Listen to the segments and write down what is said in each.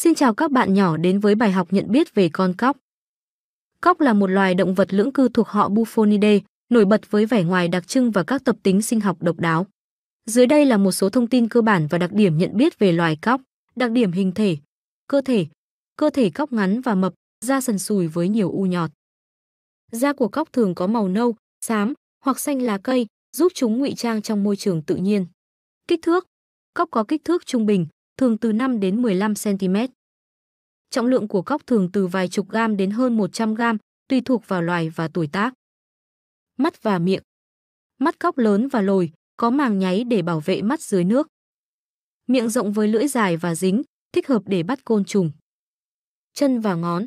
Xin chào các bạn nhỏ đến với bài học nhận biết về con cóc. Cóc là một loài động vật lưỡng cư thuộc họ Bufonidae, nổi bật với vẻ ngoài đặc trưng và các tập tính sinh học độc đáo. Dưới đây là một số thông tin cơ bản và đặc điểm nhận biết về loài cóc, đặc điểm hình thể, cơ thể. Cơ thể cóc ngắn và mập, da sần sùi với nhiều u nhọt. Da của cóc thường có màu nâu, xám hoặc xanh lá cây, giúp chúng ngụy trang trong môi trường tự nhiên. Kích thước Cóc có kích thước trung bình, thường từ 5 đến 15 cm. Trọng lượng của cóc thường từ vài chục gam đến hơn 100 gam, tùy thuộc vào loài và tuổi tác. Mắt và miệng Mắt cóc lớn và lồi, có màng nháy để bảo vệ mắt dưới nước. Miệng rộng với lưỡi dài và dính, thích hợp để bắt côn trùng. Chân và ngón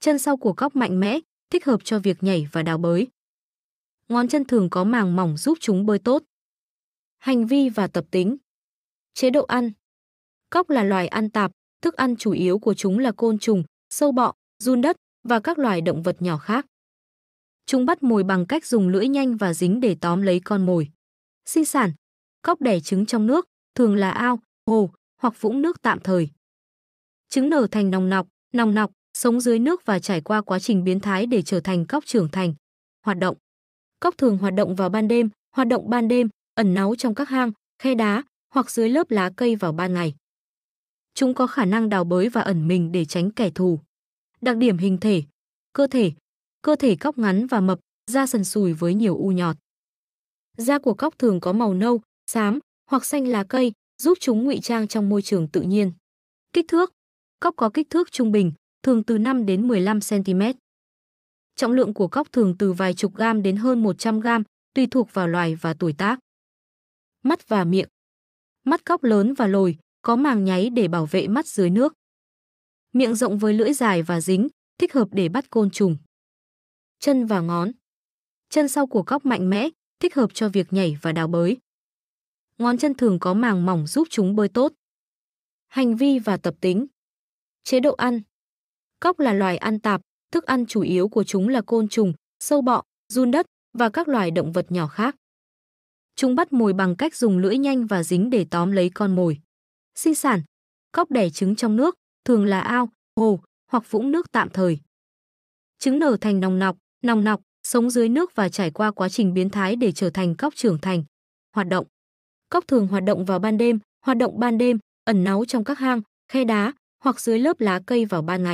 Chân sau của cóc mạnh mẽ, thích hợp cho việc nhảy và đào bới. Ngón chân thường có màng mỏng giúp chúng bơi tốt. Hành vi và tập tính Chế độ ăn Cóc là loài ăn tạp, thức ăn chủ yếu của chúng là côn trùng, sâu bọ, run đất và các loài động vật nhỏ khác. Chúng bắt mồi bằng cách dùng lưỡi nhanh và dính để tóm lấy con mồi. Sinh sản, cóc đẻ trứng trong nước, thường là ao, hồ hoặc vũng nước tạm thời. Trứng nở thành nòng nọc, nòng nọc, sống dưới nước và trải qua quá trình biến thái để trở thành cóc trưởng thành. Hoạt động Cóc thường hoạt động vào ban đêm, hoạt động ban đêm, ẩn náu trong các hang, khe đá hoặc dưới lớp lá cây vào ban ngày. Chúng có khả năng đào bới và ẩn mình để tránh kẻ thù. Đặc điểm hình thể, cơ thể, cơ thể cóc ngắn và mập, da sần sùi với nhiều u nhọt. Da của cóc thường có màu nâu, xám hoặc xanh lá cây, giúp chúng ngụy trang trong môi trường tự nhiên. Kích thước, cóc có kích thước trung bình, thường từ 5 đến 15 cm. Trọng lượng của cóc thường từ vài chục gam đến hơn 100 gam, tùy thuộc vào loài và tuổi tác. Mắt và miệng. Mắt cóc lớn và lồi, có màng nháy để bảo vệ mắt dưới nước. Miệng rộng với lưỡi dài và dính, thích hợp để bắt côn trùng. Chân và ngón. Chân sau của cóc mạnh mẽ, thích hợp cho việc nhảy và đào bới. Ngón chân thường có màng mỏng giúp chúng bơi tốt. Hành vi và tập tính. Chế độ ăn. Cóc là loài ăn tạp, thức ăn chủ yếu của chúng là côn trùng, sâu bọ, run đất và các loài động vật nhỏ khác. Chúng bắt mồi bằng cách dùng lưỡi nhanh và dính để tóm lấy con mồi sinh sản. Cóc đẻ trứng trong nước, thường là ao, hồ hoặc vũng nước tạm thời. Trứng nở thành nòng nọc, nòng nọc, sống dưới nước và trải qua quá trình biến thái để trở thành cóc trưởng thành. Hoạt động Cóc thường hoạt động vào ban đêm, hoạt động ban đêm, ẩn náu trong các hang, khe đá hoặc dưới lớp lá cây vào ban ngày.